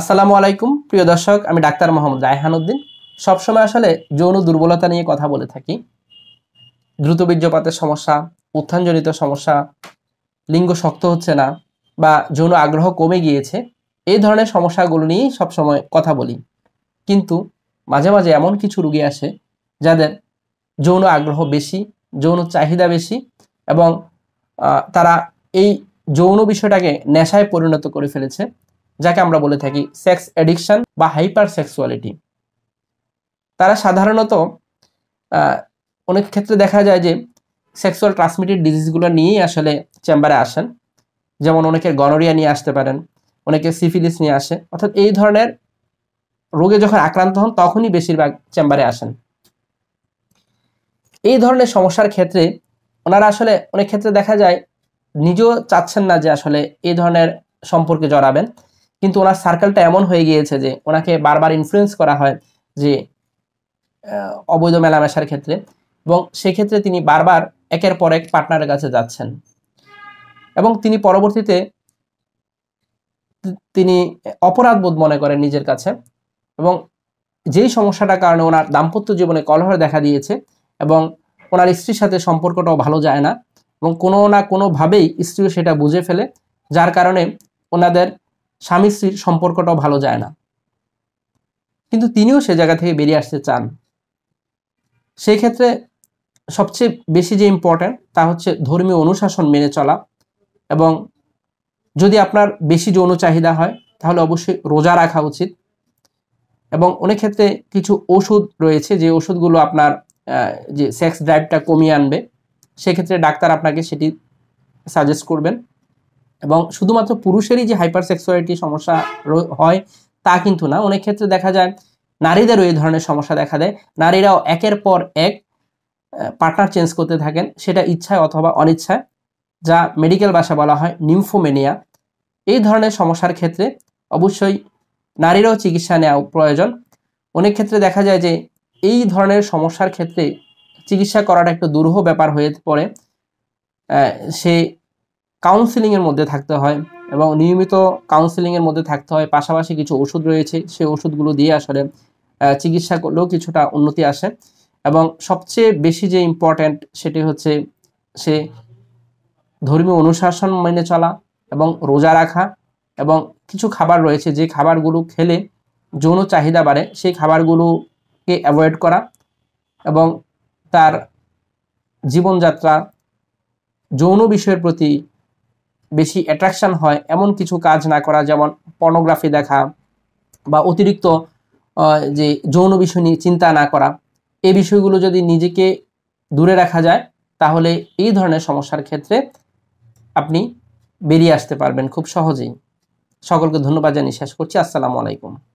আসসালামু আলাইকুম প্রিয় দর্শক আমি ডাক্তার মোহাম্মদ উদ্দিন সবসময় আসলে যৌন দুর্বলতা নিয়ে কথা বলে থাকি দ্রুত বীর্যপাতের সমস্যা উত্থানজনিত সমস্যা লিঙ্গ শক্ত হচ্ছে না বা যৌন আগ্রহ কমে গিয়েছে এই ধরনের সমস্যাগুলো নিয়েই সবসময় কথা বলি কিন্তু মাঝে মাঝে এমন কিছু রুগী আসে যাদের যৌন আগ্রহ বেশি যৌন চাহিদা বেশি এবং তারা এই যৌন বিষয়টাকে নেশায় পরিণত করে ফেলেছে যাকে আমরা বলে থাকি সেক্স অ্যাডিকশন বা হাইপার সেক্সুয়ালিটি তারা সাধারণত অনেক ক্ষেত্রে দেখা যায় যে সেক্সুয়াল ট্রান্সমিটেড ডিজিজগুলো নিয়েই আসলে চেম্বারে আসেন যেমন অনেকে গনোরিয়া নিয়ে আসতে পারেন অনেকে সিফিলিস নিয়ে আসে অর্থাৎ এই ধরনের রোগে যখন আক্রান্ত হন তখনই বেশিরভাগ চেম্বারে আসেন এই ধরনের সমস্যার ক্ষেত্রে ওনারা আসলে অনেক ক্ষেত্রে দেখা যায় নিজেও চাচ্ছেন না যে আসলে এই ধরনের সম্পর্কে জড়াবেন কিন্তু ওনার সার্কেলটা এমন হয়ে গিয়েছে যে ওনাকে বারবার ইনফ্লুয়েন্স করা হয় যে অবৈধ মেলামেশার ক্ষেত্রে এবং সেক্ষেত্রে তিনি বারবার একের পর এক পার্টনারের কাছে যাচ্ছেন এবং তিনি পরবর্তীতে তিনি অপরাধবোধ মনে করেন নিজের কাছে এবং যেই সমস্যাটার কারণে ওনার দাম্পত্য জীবনে কলহ দেখা দিয়েছে এবং ওনার স্ত্রীর সাথে সম্পর্কটাও ভালো যায় না এবং কোনো না কোনোভাবেই স্ত্রীও সেটা বুঝে ফেলে যার কারণে ওনাদের স্বামী স্ত্রীর সম্পর্কটাও ভালো যায় না কিন্তু তিনিও সে জায়গা থেকে বেরিয়ে আসতে চান সেই ক্ষেত্রে সবচেয়ে বেশি যে ইম্পর্ট্যান্ট তা হচ্ছে ধর্মীয় অনুশাসন মেনে চলা এবং যদি আপনার বেশি যৌন চাহিদা হয় তাহলে অবশ্যই রোজা রাখা উচিত এবং অনেক ক্ষেত্রে কিছু ওষুধ রয়েছে যে ওষুধগুলো আপনার যে সেক্স ড্রাইভটা কমিয়ে আনবে সেক্ষেত্রে ডাক্তার আপনাকে সেটি সাজেস্ট করবেন এবং শুধুমাত্র পুরুষেরই যে হাইপার সেক্সুয়ালিটি সমস্যা হয় তা কিন্তু না অনেক ক্ষেত্রে দেখা যায় নারীদেরও এই ধরনের সমস্যা দেখা দেয় নারীরাও একের পর এক পার্টনার চেঞ্জ করতে থাকেন সেটা ইচ্ছায় অথবা অনিচ্ছায় যা মেডিকেল ভাষা বলা হয় নিমফোমেনিয়া এই ধরনের সমস্যার ক্ষেত্রে অবশ্যই নারীরাও চিকিৎসা নেওয়া প্রয়োজন অনেক ক্ষেত্রে দেখা যায় যে এই ধরনের সমস্যার ক্ষেত্রে চিকিৎসা করাটা একটা দুরূহ ব্যাপার হয়ে পড়ে সে কাউন্সিলিংয়ের মধ্যে থাকতে হয় এবং নিয়মিত কাউন্সিলিংয়ের মধ্যে থাকতে হয় পাশাপাশি কিছু ওষুধ রয়েছে সেই ওষুধগুলো দিয়ে আসলে চিকিৎসা করলেও কিছুটা উন্নতি আসে এবং সবচেয়ে বেশি যে ইম্পর্ট্যান্ট সেটি হচ্ছে সে ধর্মীয় অনুশাসন মেনে চলা এবং রোজা রাখা এবং কিছু খাবার রয়েছে যে খাবারগুলো খেলে যৌন চাহিদা বাড়ে সেই খাবারগুলোকে অ্যাভয়েড করা এবং তার জীবনযাত্রা যৌন বিষয়ের প্রতি বেশি অ্যাট্রাকশান হয় এমন কিছু কাজ না করা যেমন পর্নোগ্রাফি দেখা বা অতিরিক্ত যে যৌন বিষয় নিয়ে চিন্তা না করা এই বিষয়গুলো যদি নিজেকে দূরে রাখা যায় তাহলে এই ধরনের সমস্যার ক্ষেত্রে আপনি বেরিয়ে আসতে পারবেন খুব সহজেই সকলকে ধন্যবাদ জানিয়ে শেষ করছি আসসালামু আলাইকুম